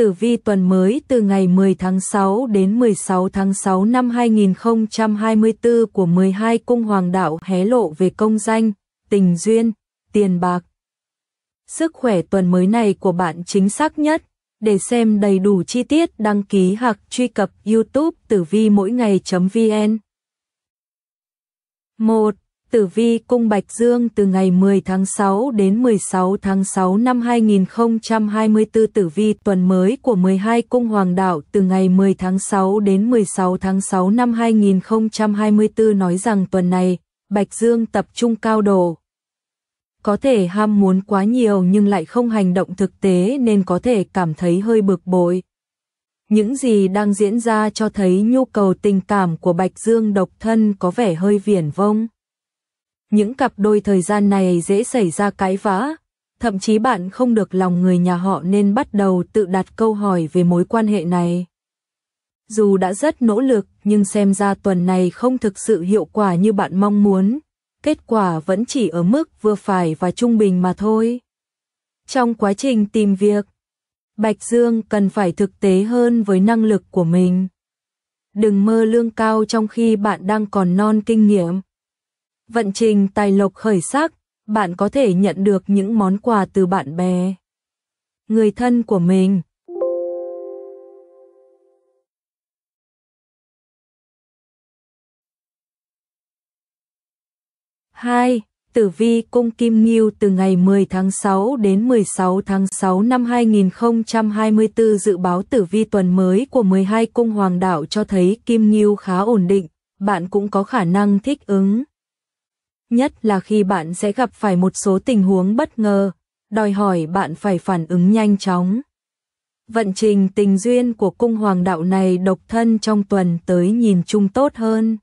tử vi tuần mới từ ngày 10 tháng 6 đến 16 tháng 6 năm 2024 của 12 cung hoàng đạo hé lộ về công danh, tình duyên, tiền bạc. Sức khỏe tuần mới này của bạn chính xác nhất. Để xem đầy đủ chi tiết đăng ký hoặc truy cập youtube tử vi mỗi ngày.vn 1. Tử Vi Cung Bạch Dương từ ngày 10 tháng 6 đến 16 tháng 6 năm 2024 Tử Vi tuần mới của 12 cung hoàng đạo từ ngày 10 tháng 6 đến 16 tháng 6 năm 2024 nói rằng tuần này, Bạch Dương tập trung cao độ. Có thể ham muốn quá nhiều nhưng lại không hành động thực tế nên có thể cảm thấy hơi bực bội. Những gì đang diễn ra cho thấy nhu cầu tình cảm của Bạch Dương độc thân có vẻ hơi viển vông những cặp đôi thời gian này dễ xảy ra cái vã, thậm chí bạn không được lòng người nhà họ nên bắt đầu tự đặt câu hỏi về mối quan hệ này. Dù đã rất nỗ lực nhưng xem ra tuần này không thực sự hiệu quả như bạn mong muốn, kết quả vẫn chỉ ở mức vừa phải và trung bình mà thôi. Trong quá trình tìm việc, Bạch Dương cần phải thực tế hơn với năng lực của mình. Đừng mơ lương cao trong khi bạn đang còn non kinh nghiệm vận trình tài lộc khởi sắc, bạn có thể nhận được những món quà từ bạn bè, người thân của mình. Hai, Tử vi cung Kim Ngưu từ ngày 10 tháng 6 đến 16 tháng 6 năm 2024 dự báo tử vi tuần mới của 12 cung hoàng đạo cho thấy Kim Ngưu khá ổn định, bạn cũng có khả năng thích ứng nhất là khi bạn sẽ gặp phải một số tình huống bất ngờ, đòi hỏi bạn phải phản ứng nhanh chóng. Vận trình tình duyên của cung hoàng đạo này độc thân trong tuần tới nhìn chung tốt hơn.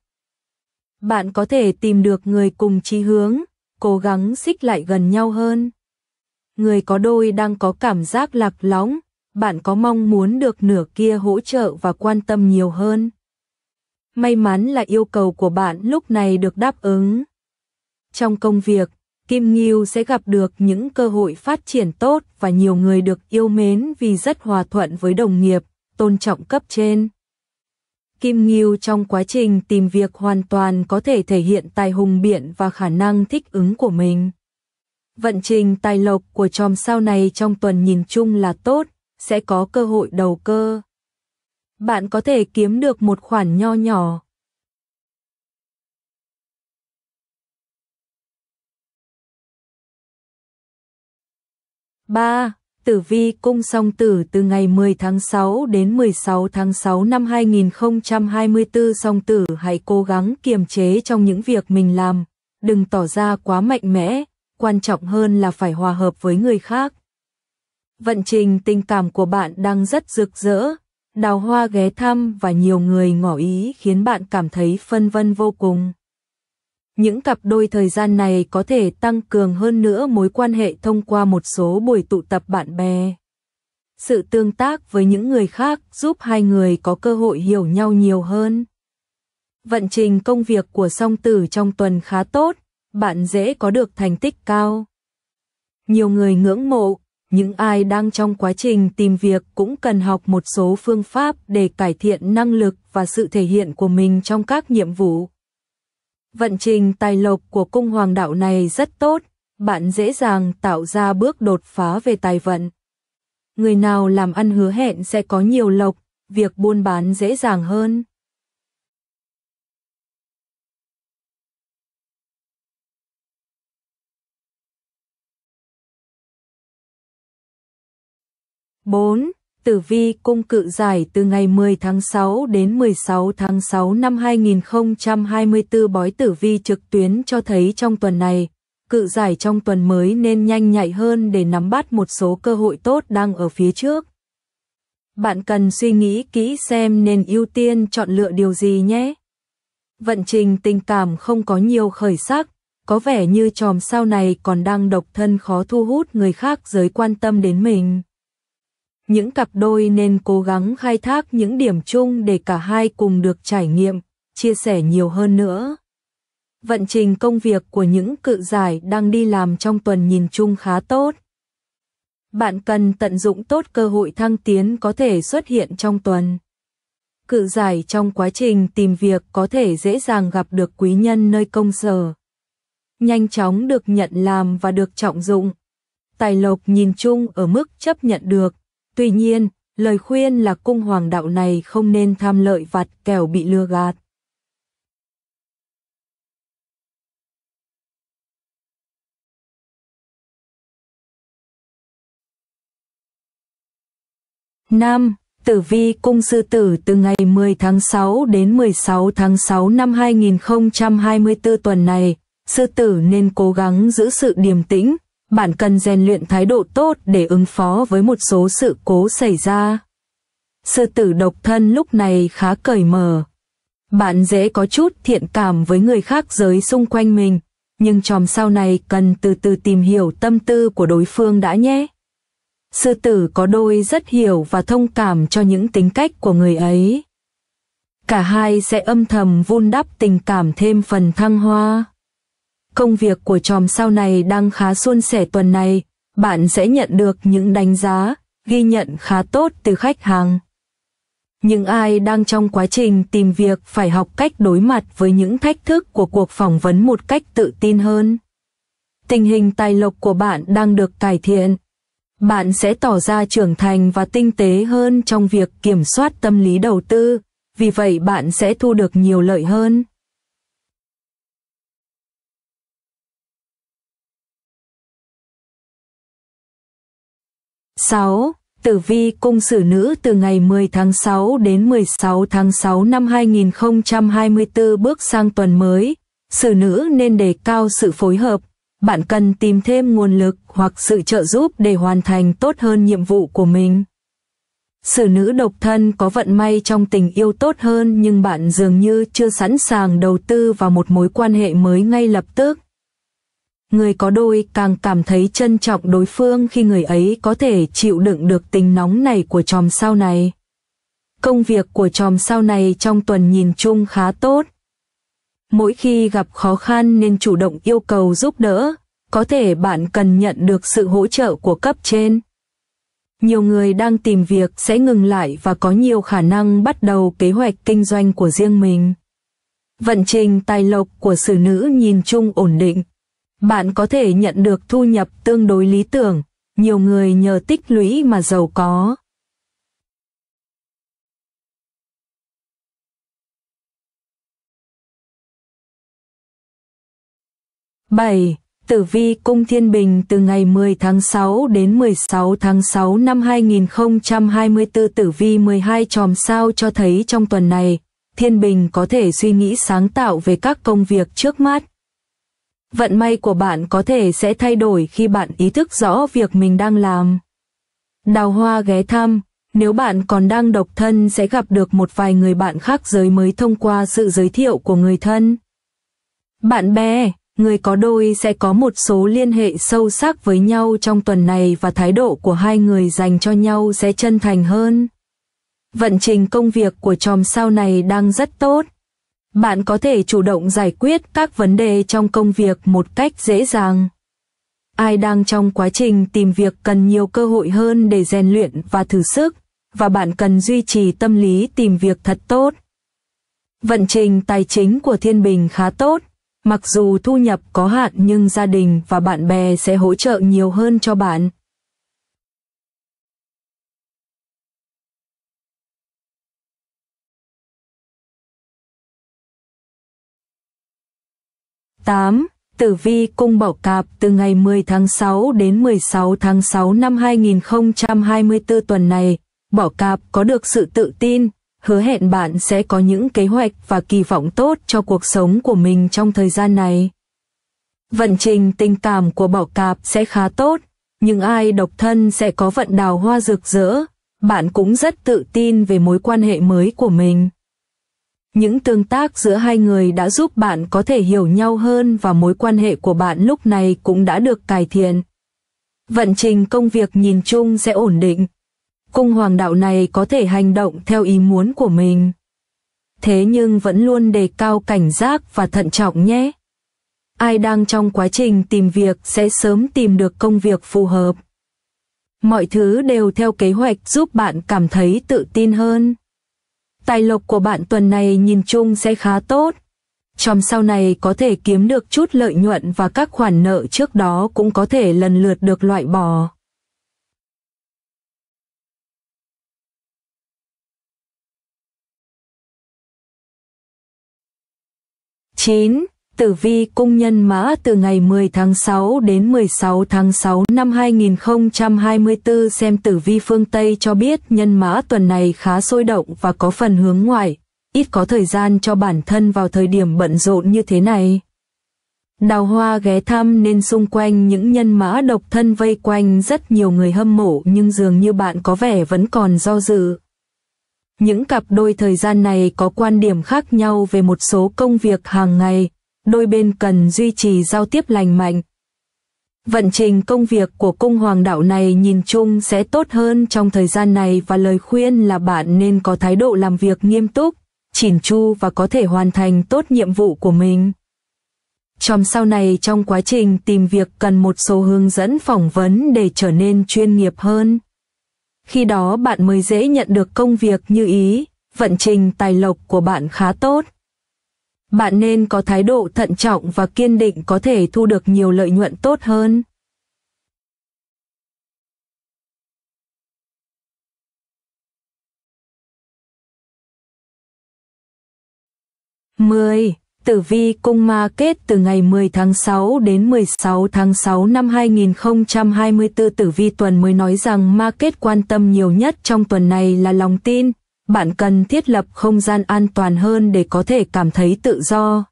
Bạn có thể tìm được người cùng chí hướng, cố gắng xích lại gần nhau hơn. Người có đôi đang có cảm giác lạc lõng, bạn có mong muốn được nửa kia hỗ trợ và quan tâm nhiều hơn. May mắn là yêu cầu của bạn lúc này được đáp ứng. Trong công việc, Kim Ngưu sẽ gặp được những cơ hội phát triển tốt và nhiều người được yêu mến vì rất hòa thuận với đồng nghiệp, tôn trọng cấp trên. Kim Ngưu trong quá trình tìm việc hoàn toàn có thể thể hiện tài hùng biện và khả năng thích ứng của mình. Vận trình tài lộc của chòm sao này trong tuần nhìn chung là tốt, sẽ có cơ hội đầu cơ. Bạn có thể kiếm được một khoản nho nhỏ, 3. Tử vi cung song tử từ ngày 10 tháng 6 đến 16 tháng 6 năm 2024 song tử hãy cố gắng kiềm chế trong những việc mình làm, đừng tỏ ra quá mạnh mẽ, quan trọng hơn là phải hòa hợp với người khác. Vận trình tình cảm của bạn đang rất rực rỡ, đào hoa ghé thăm và nhiều người ngỏ ý khiến bạn cảm thấy phân vân vô cùng. Những cặp đôi thời gian này có thể tăng cường hơn nữa mối quan hệ thông qua một số buổi tụ tập bạn bè. Sự tương tác với những người khác giúp hai người có cơ hội hiểu nhau nhiều hơn. Vận trình công việc của song tử trong tuần khá tốt, bạn dễ có được thành tích cao. Nhiều người ngưỡng mộ, những ai đang trong quá trình tìm việc cũng cần học một số phương pháp để cải thiện năng lực và sự thể hiện của mình trong các nhiệm vụ. Vận trình tài lộc của cung hoàng đạo này rất tốt, bạn dễ dàng tạo ra bước đột phá về tài vận. Người nào làm ăn hứa hẹn sẽ có nhiều lộc, việc buôn bán dễ dàng hơn. bốn tử vi cung cự giải từ ngày 10 tháng 6 đến 16 tháng 6 năm 2024 bói tử vi trực tuyến cho thấy trong tuần này, cự giải trong tuần mới nên nhanh nhạy hơn để nắm bắt một số cơ hội tốt đang ở phía trước. Bạn cần suy nghĩ kỹ xem nên ưu tiên chọn lựa điều gì nhé. Vận trình tình cảm không có nhiều khởi sắc, có vẻ như chòm sao này còn đang độc thân khó thu hút người khác giới quan tâm đến mình những cặp đôi nên cố gắng khai thác những điểm chung để cả hai cùng được trải nghiệm, chia sẻ nhiều hơn nữa. Vận trình công việc của những cự giải đang đi làm trong tuần nhìn chung khá tốt. Bạn cần tận dụng tốt cơ hội thăng tiến có thể xuất hiện trong tuần. Cự giải trong quá trình tìm việc có thể dễ dàng gặp được quý nhân nơi công sở. Nhanh chóng được nhận làm và được trọng dụng. Tài lộc nhìn chung ở mức chấp nhận được. Tuy nhiên, lời khuyên là cung hoàng đạo này không nên tham lợi vặt kẻo bị lừa gạt. Năm Tử vi cung sư tử từ ngày 10 tháng 6 đến 16 tháng 6 năm 2024 tuần này, sư tử nên cố gắng giữ sự điềm tĩnh, bạn cần rèn luyện thái độ tốt để ứng phó với một số sự cố xảy ra. Sư tử độc thân lúc này khá cởi mở. Bạn dễ có chút thiện cảm với người khác giới xung quanh mình, nhưng chòm sau này cần từ từ tìm hiểu tâm tư của đối phương đã nhé. Sư tử có đôi rất hiểu và thông cảm cho những tính cách của người ấy. Cả hai sẽ âm thầm vun đắp tình cảm thêm phần thăng hoa. Công việc của tròm sau này đang khá suôn sẻ tuần này, bạn sẽ nhận được những đánh giá, ghi nhận khá tốt từ khách hàng. Những ai đang trong quá trình tìm việc phải học cách đối mặt với những thách thức của cuộc phỏng vấn một cách tự tin hơn. Tình hình tài lộc của bạn đang được cải thiện. Bạn sẽ tỏ ra trưởng thành và tinh tế hơn trong việc kiểm soát tâm lý đầu tư, vì vậy bạn sẽ thu được nhiều lợi hơn. 6. Tử vi cung xử nữ từ ngày 10 tháng 6 đến 16 tháng 6 năm 2024 bước sang tuần mới, xử nữ nên đề cao sự phối hợp, bạn cần tìm thêm nguồn lực hoặc sự trợ giúp để hoàn thành tốt hơn nhiệm vụ của mình. Sử nữ độc thân có vận may trong tình yêu tốt hơn nhưng bạn dường như chưa sẵn sàng đầu tư vào một mối quan hệ mới ngay lập tức người có đôi càng cảm thấy trân trọng đối phương khi người ấy có thể chịu đựng được tính nóng này của chòm sao này. Công việc của chòm sao này trong tuần nhìn chung khá tốt. Mỗi khi gặp khó khăn nên chủ động yêu cầu giúp đỡ, có thể bạn cần nhận được sự hỗ trợ của cấp trên. Nhiều người đang tìm việc sẽ ngừng lại và có nhiều khả năng bắt đầu kế hoạch kinh doanh của riêng mình. Vận trình tài lộc của xử nữ nhìn chung ổn định, bạn có thể nhận được thu nhập tương đối lý tưởng, nhiều người nhờ tích lũy mà giàu có. Bảy, Tử vi cung thiên bình từ ngày 10 tháng 6 đến 16 tháng 6 năm 2024 tử vi 12 chòm sao cho thấy trong tuần này, thiên bình có thể suy nghĩ sáng tạo về các công việc trước mắt, Vận may của bạn có thể sẽ thay đổi khi bạn ý thức rõ việc mình đang làm. Đào hoa ghé thăm, nếu bạn còn đang độc thân sẽ gặp được một vài người bạn khác giới mới thông qua sự giới thiệu của người thân. Bạn bè, người có đôi sẽ có một số liên hệ sâu sắc với nhau trong tuần này và thái độ của hai người dành cho nhau sẽ chân thành hơn. Vận trình công việc của chòm sao này đang rất tốt bạn có thể chủ động giải quyết các vấn đề trong công việc một cách dễ dàng. Ai đang trong quá trình tìm việc cần nhiều cơ hội hơn để rèn luyện và thử sức, và bạn cần duy trì tâm lý tìm việc thật tốt. Vận trình tài chính của Thiên Bình khá tốt, mặc dù thu nhập có hạn nhưng gia đình và bạn bè sẽ hỗ trợ nhiều hơn cho bạn. 8. Tử vi cung bảo cạp từ ngày 10 tháng 6 đến 16 tháng 6 năm 2024 tuần này, bảo cạp có được sự tự tin, hứa hẹn bạn sẽ có những kế hoạch và kỳ vọng tốt cho cuộc sống của mình trong thời gian này. Vận trình tình cảm của bảo cạp sẽ khá tốt, nhưng ai độc thân sẽ có vận đào hoa rực rỡ, bạn cũng rất tự tin về mối quan hệ mới của mình. Những tương tác giữa hai người đã giúp bạn có thể hiểu nhau hơn và mối quan hệ của bạn lúc này cũng đã được cải thiện. Vận trình công việc nhìn chung sẽ ổn định. Cung hoàng đạo này có thể hành động theo ý muốn của mình. Thế nhưng vẫn luôn đề cao cảnh giác và thận trọng nhé. Ai đang trong quá trình tìm việc sẽ sớm tìm được công việc phù hợp. Mọi thứ đều theo kế hoạch giúp bạn cảm thấy tự tin hơn tài lộc của bạn tuần này nhìn chung sẽ khá tốt. Trong sau này có thể kiếm được chút lợi nhuận và các khoản nợ trước đó cũng có thể lần lượt được loại bỏ. Chín Tử vi cung nhân mã từ ngày 10 tháng 6 đến 16 tháng 6 năm 2024 xem tử vi phương Tây cho biết nhân mã tuần này khá sôi động và có phần hướng ngoại, ít có thời gian cho bản thân vào thời điểm bận rộn như thế này. Đào hoa ghé thăm nên xung quanh những nhân mã độc thân vây quanh rất nhiều người hâm mộ nhưng dường như bạn có vẻ vẫn còn do dự. Những cặp đôi thời gian này có quan điểm khác nhau về một số công việc hàng ngày, đôi bên cần duy trì giao tiếp lành mạnh. Vận trình công việc của cung hoàng đạo này nhìn chung sẽ tốt hơn trong thời gian này và lời khuyên là bạn nên có thái độ làm việc nghiêm túc, chỉn chu và có thể hoàn thành tốt nhiệm vụ của mình. Trong sau này trong quá trình tìm việc cần một số hướng dẫn phỏng vấn để trở nên chuyên nghiệp hơn. Khi đó bạn mới dễ nhận được công việc như ý, vận trình tài lộc của bạn khá tốt. Bạn nên có thái độ thận trọng và kiên định có thể thu được nhiều lợi nhuận tốt hơn. Mười, Tử vi cung ma kết từ ngày 10 tháng 6 đến 16 tháng 6 năm 2024 tử vi tuần mới nói rằng ma kết quan tâm nhiều nhất trong tuần này là lòng tin, bạn cần thiết lập không gian an toàn hơn để có thể cảm thấy tự do.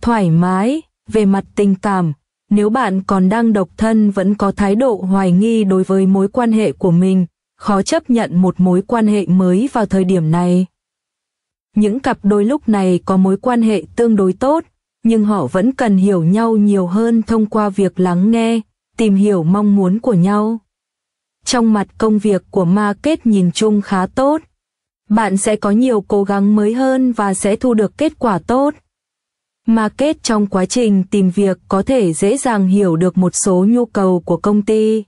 Thoải mái, về mặt tình cảm, nếu bạn còn đang độc thân vẫn có thái độ hoài nghi đối với mối quan hệ của mình, khó chấp nhận một mối quan hệ mới vào thời điểm này. Những cặp đôi lúc này có mối quan hệ tương đối tốt, nhưng họ vẫn cần hiểu nhau nhiều hơn thông qua việc lắng nghe, tìm hiểu mong muốn của nhau. Trong mặt công việc của market nhìn chung khá tốt, bạn sẽ có nhiều cố gắng mới hơn và sẽ thu được kết quả tốt. Market trong quá trình tìm việc có thể dễ dàng hiểu được một số nhu cầu của công ty.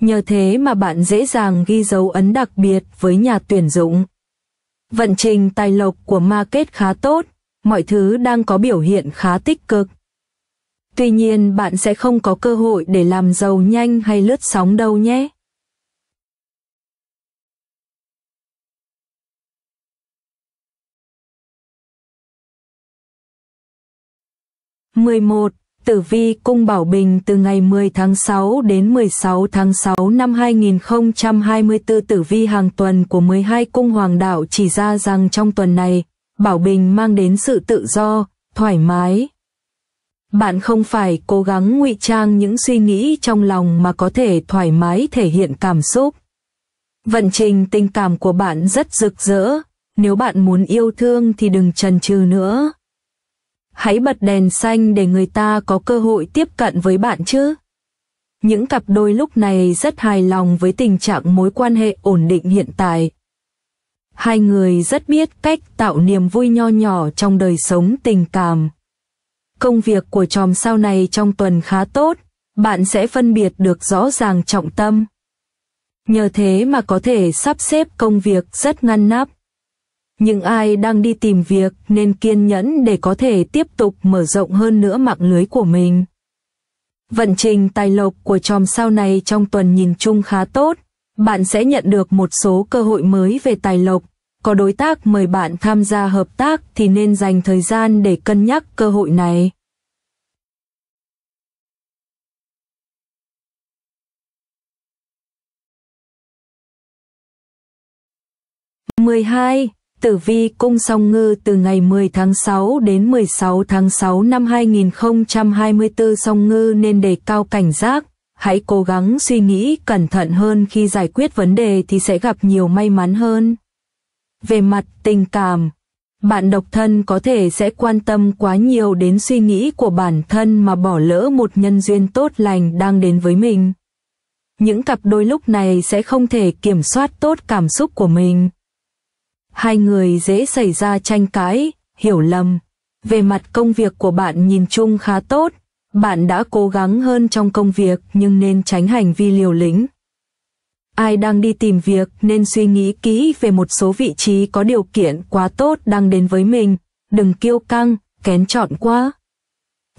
Nhờ thế mà bạn dễ dàng ghi dấu ấn đặc biệt với nhà tuyển dụng. Vận trình tài lộc của market khá tốt, mọi thứ đang có biểu hiện khá tích cực. Tuy nhiên bạn sẽ không có cơ hội để làm giàu nhanh hay lướt sóng đâu nhé. 11. Tử vi cung Bảo Bình từ ngày 10 tháng 6 đến 16 tháng 6 năm 2024 tử vi hàng tuần của 12 cung hoàng đạo chỉ ra rằng trong tuần này, Bảo Bình mang đến sự tự do, thoải mái. Bạn không phải cố gắng ngụy trang những suy nghĩ trong lòng mà có thể thoải mái thể hiện cảm xúc. Vận trình tình cảm của bạn rất rực rỡ, nếu bạn muốn yêu thương thì đừng chần chừ nữa hãy bật đèn xanh để người ta có cơ hội tiếp cận với bạn chứ. Những cặp đôi lúc này rất hài lòng với tình trạng mối quan hệ ổn định hiện tại. Hai người rất biết cách tạo niềm vui nho nhỏ trong đời sống tình cảm. Công việc của chòm sao này trong tuần khá tốt, bạn sẽ phân biệt được rõ ràng trọng tâm. Nhờ thế mà có thể sắp xếp công việc rất ngăn nắp. Nhưng ai đang đi tìm việc nên kiên nhẫn để có thể tiếp tục mở rộng hơn nữa mạng lưới của mình. Vận trình tài lộc của chòm sao này trong tuần nhìn chung khá tốt. Bạn sẽ nhận được một số cơ hội mới về tài lộc. Có đối tác mời bạn tham gia hợp tác thì nên dành thời gian để cân nhắc cơ hội này. mười hai Tử vi cung song ngư từ ngày 10 tháng 6 đến 16 tháng 6 năm 2024 song ngư nên đề cao cảnh giác. Hãy cố gắng suy nghĩ cẩn thận hơn khi giải quyết vấn đề thì sẽ gặp nhiều may mắn hơn. Về mặt tình cảm, bạn độc thân có thể sẽ quan tâm quá nhiều đến suy nghĩ của bản thân mà bỏ lỡ một nhân duyên tốt lành đang đến với mình. Những cặp đôi lúc này sẽ không thể kiểm soát tốt cảm xúc của mình hai người dễ xảy ra tranh cãi, hiểu lầm. Về mặt công việc của bạn nhìn chung khá tốt, bạn đã cố gắng hơn trong công việc nhưng nên tránh hành vi liều lĩnh. Ai đang đi tìm việc nên suy nghĩ kỹ về một số vị trí có điều kiện quá tốt đang đến với mình, đừng kiêu căng, kén chọn quá.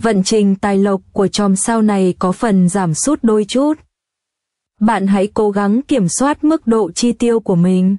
Vận trình tài lộc của chòm sao này có phần giảm sút đôi chút. Bạn hãy cố gắng kiểm soát mức độ chi tiêu của mình.